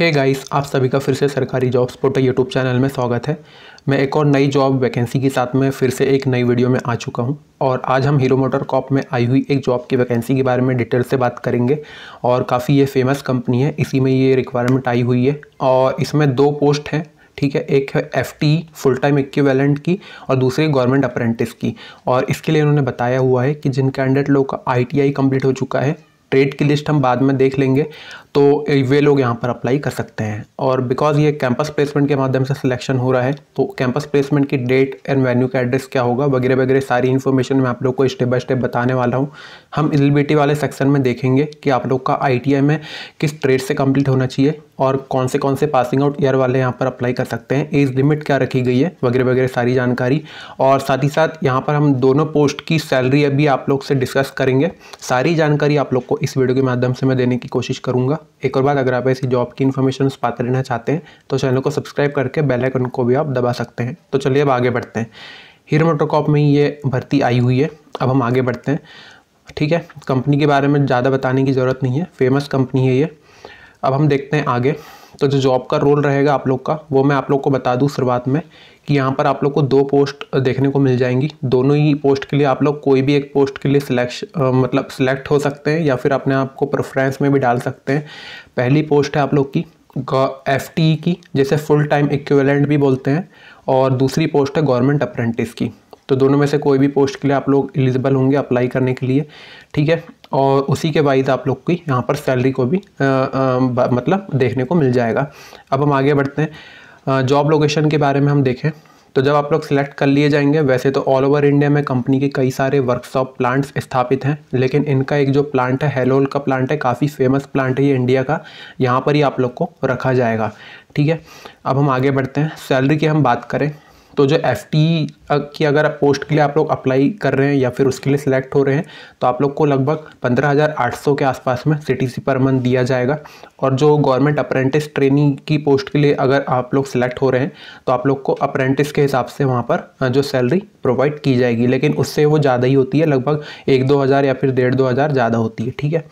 हे hey guys आप सभी का फिर से सरकारी जॉब्स पोर्टल यूट्यूब चैनल में स्वागत है मैं एक और नई जॉब वैकेंसी के साथ में फिर से एक नई वीडियो में आ चुका हूं और आज हम हीरो मोटर कॉप में आई हुई एक जॉब की वैकेंसी के बारे में डिटेल से बात करेंगे और काफ़ी ये फेमस कंपनी है इसी में ये रिक्वायरमेंट आई हुई है और इसमें दो पोस्ट हैं ठीक है एक है F T full time equivalent की और दूसरी गवर्नमेंट अप्रेंटिस की और इसके लिए उन्होंने बताया हुआ है कि जिन कैंडिडेट लोग का आई टी आई कम्प्लीट हो चुका है ट्रेड की लिस्ट हम बाद में देख लेंगे तो वे लोग यहाँ पर अप्लाई कर सकते हैं और बिकॉज ये कैंपस प्लेसमेंट के माध्यम से सिलेक्शन हो रहा है तो कैंपस प्लेसमेंट की डेट एंड वेन्यू का एड्रेस क्या होगा वगैरह वगैरह सारी इन्फॉर्मेशन मैं आप लोग को स्टेप बाय स्टेप बताने वाला हूँ हम एलिबिलिटी वाले सेक्शन में देखेंगे कि आप लोग का आई में किस ट्रेड से कम्प्लीट होना चाहिए और कौन से कौन से पासिंग आउट ईयर वाले यहाँ पर अप्लाई कर सकते हैं एज लिमिट क्या रखी गई है वगैरह वगैरह सारी जानकारी और साथ ही साथ यहाँ पर हम दोनों पोस्ट की सैलरी अभी आप लोग से डिस्कस करेंगे सारी जानकारी आप लोग को इस वीडियो के माध्यम से मैं देने की कोशिश करूँगा एक और बात अगर आप ऐसी जॉब की इन्फॉर्मेशन पाते रहना चाहते हैं तो चैनल को सब्सक्राइब करके बेलाइकन को भी आप दबा सकते हैं तो चलिए अब आगे बढ़ते हैं हीरो मोटोकॉप में ये भर्ती आई हुई है अब हम आगे बढ़ते हैं ठीक है कंपनी के बारे में ज़्यादा बताने की ज़रूरत नहीं है फेमस कंपनी है ये अब हम देखते हैं आगे तो जो जॉब का रोल रहेगा आप लोग का वो मैं आप लोग को बता दूँ शुरुआत में कि यहाँ पर आप लोग को दो पोस्ट देखने को मिल जाएंगी दोनों ही पोस्ट के लिए आप लोग कोई भी एक पोस्ट के लिए सिलेक्श मतलब सिलेक्ट हो सकते हैं या फिर अपने आप को प्रेफरेंस में भी डाल सकते हैं पहली पोस्ट है आप लोग की एफ e की जैसे फुल टाइम इक्वलेंट भी बोलते हैं और दूसरी पोस्ट है गवर्नमेंट अप्रेंटिस की तो दोनों में से कोई भी पोस्ट के लिए आप लोग एलिजिबल होंगे अप्लाई करने के लिए ठीक है और उसी के वाइज आप लोग की यहाँ पर सैलरी को भी आ, आ, मतलब देखने को मिल जाएगा अब हम आगे बढ़ते हैं जॉब लोकेशन के बारे में हम देखें तो जब आप लोग सिलेक्ट कर लिए जाएंगे वैसे तो ऑल ओवर इंडिया में कंपनी के कई सारे वर्कशॉप प्लांट्स स्थापित हैं लेकिन इनका एक जो प्लांट है हेलोल का प्लांट है काफ़ी फेमस प्लांट है ये इंडिया का यहाँ पर ही आप लोग को रखा जाएगा ठीक है अब हम आगे बढ़ते हैं सैलरी की हम बात करें तो जो एफ कि अगर आप पोस्ट के लिए आप लोग अप्लाई कर रहे हैं या फिर उसके लिए सिलेक्ट हो रहे हैं तो आप लोग को लगभग 15,800 के आसपास में सी पर मंथ दिया जाएगा और जो गवर्नमेंट अप्रेंटिस ट्रेनिंग की पोस्ट के लिए अगर आप लोग सिलेक्ट हो रहे हैं तो आप लोग को अप्रेंटिस के हिसाब से वहाँ पर जो सैलरी प्रोवाइड की जाएगी लेकिन उससे वो ज़्यादा ही होती है लगभग एक दो हज़ार या फिर डेढ़ दो हज़ार ज़्यादा होती है ठीक है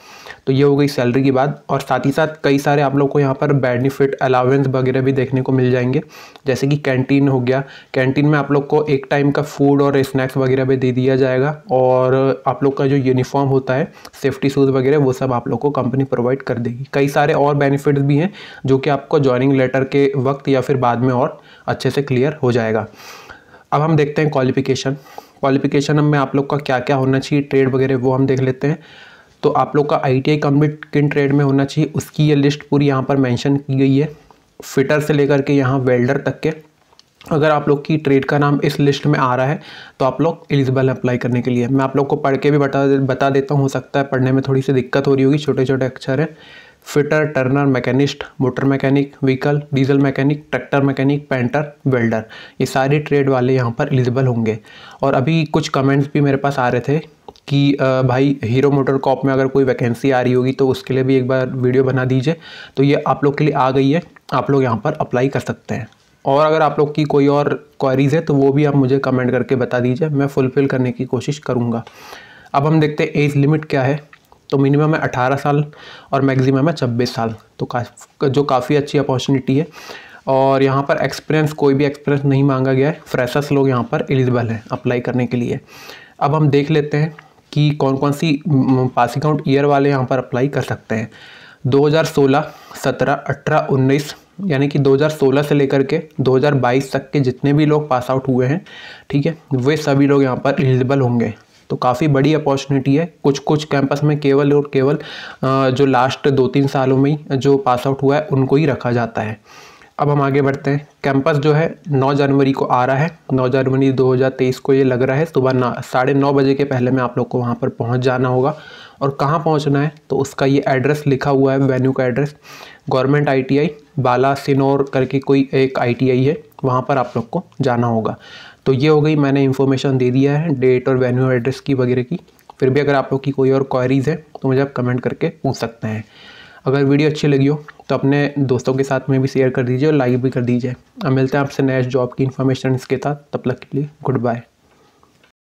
तो ये हो गई सैलरी की बात और साथ ही साथ कई सारे आप लोग को यहाँ पर बेनिफिट अलावेंस वगैरह भी देखने को मिल जाएंगे जैसे कि कैंटीन हो गया कैंटीन में आप लोग को एक टाइम का फूड और स्नैक्स वगैरह भी दे दिया जाएगा और आप लोग का जो यूनिफॉर्म होता है सेफ्टी शूज़ वगैरह वो सब आप लोग को कंपनी प्रोवाइड कर देगी कई सारे और बेनिफिट्स भी हैं जो कि आपको ज्वाइनिंग लेटर के वक्त या फिर बाद में और अच्छे से क्लियर हो जाएगा अब हम देखते हैं क्वालिफिकेशन क्वालिफिकेशन में आप लोग का क्या क्या होना चाहिए ट्रेड वगैरह वो हम देख लेते हैं तो आप लोग का आई टी किन ट्रेड में होना चाहिए उसकी ये लिस्ट पूरी यहाँ पर मैंशन की गई है फिटर से लेकर के यहाँ वेल्डर तक के अगर आप लोग की ट्रेड का नाम इस लिस्ट में आ रहा है तो आप लोग एलिजिबल अप्लाई करने के लिए मैं आप लोग को पढ़ के भी बता बता देता हूँ हो सकता है पढ़ने में थोड़ी सी दिक्कत हो रही होगी छोटे छोटे अक्षर हैं fitter turner machinist motor mechanic vehicle diesel mechanic tractor mechanic painter welder ये सारे ट्रेड वाले यहाँ पर एलिजिबल होंगे और अभी कुछ कमेंट्स भी मेरे पास आ रहे थे कि भाई हीरो मोटर कॉप में अगर कोई वैकेंसी आ रही होगी तो उसके लिए भी एक बार वीडियो बना दीजिए तो ये आप लोग के लिए आ गई है आप लोग यहाँ पर अप्लाई कर सकते हैं और अगर आप लोग की कोई और क्वारीज़ है तो वो भी आप मुझे कमेंट करके बता दीजिए मैं फुलफ़िल करने की कोशिश करूँगा अब हम देखते हैं एज लिमिट क्या है तो मिनिमम है अठारह साल और मैक्सिमम है छब्बीस साल तो का, जो काफ़ी अच्छी अपॉर्चुनिटी है और यहाँ पर एक्सपीरियंस कोई भी एक्सपीरियंस नहीं मांगा गया है फ्रेशर्स लोग यहाँ पर एलिजिबल हैं अप्लाई करने के लिए अब हम देख लेते हैं कि कौन कौन सी पासिंग आउट ईयर वाले यहाँ पर अप्लाई कर सकते हैं 2016, 17, 18, 19, यानी कि 2016 से लेकर के 2022 तक के जितने भी लोग पास आउट हुए हैं ठीक है वे सभी लोग यहाँ पर एलिजिबल होंगे तो काफ़ी बड़ी अपॉर्चुनिटी है कुछ कुछ कैंपस में केवल और केवल जो लास्ट दो तीन सालों में ही जो पास आउट हुआ है उनको ही रखा जाता है अब हम आगे बढ़ते हैं कैंपस जो है 9 जनवरी को आ रहा है 9 जनवरी 2023 को ये लग रहा है सुबह ना साढ़े नौ बजे के पहले में आप लोग को वहाँ पर पहुँच जाना होगा और कहाँ पहुँचना है तो उसका ये एड्रेस लिखा हुआ है वेन्यू का एड्रेस गवर्नमेंट आईटीआई सिनोर करके कोई एक आईटीआई है वहाँ पर आप लोग को जाना होगा तो ये हो गई मैंने इन्फॉर्मेशन दे दिया है डेट और वेन्यू एड्रेस की वगैरह की फिर भी अगर आप लोग की कोई और क्वारीज़ है तो मुझे आप कमेंट करके पूछ सकते हैं अगर वीडियो अच्छी लगी हो तो अपने दोस्तों के साथ में भी शेयर कर दीजिए और लाइक भी कर दीजिए अब मिलते हैं आपसे नेक्स्ट जॉब की इन्फॉर्मेशन इसके साथ तब तक के लिए गुड बाय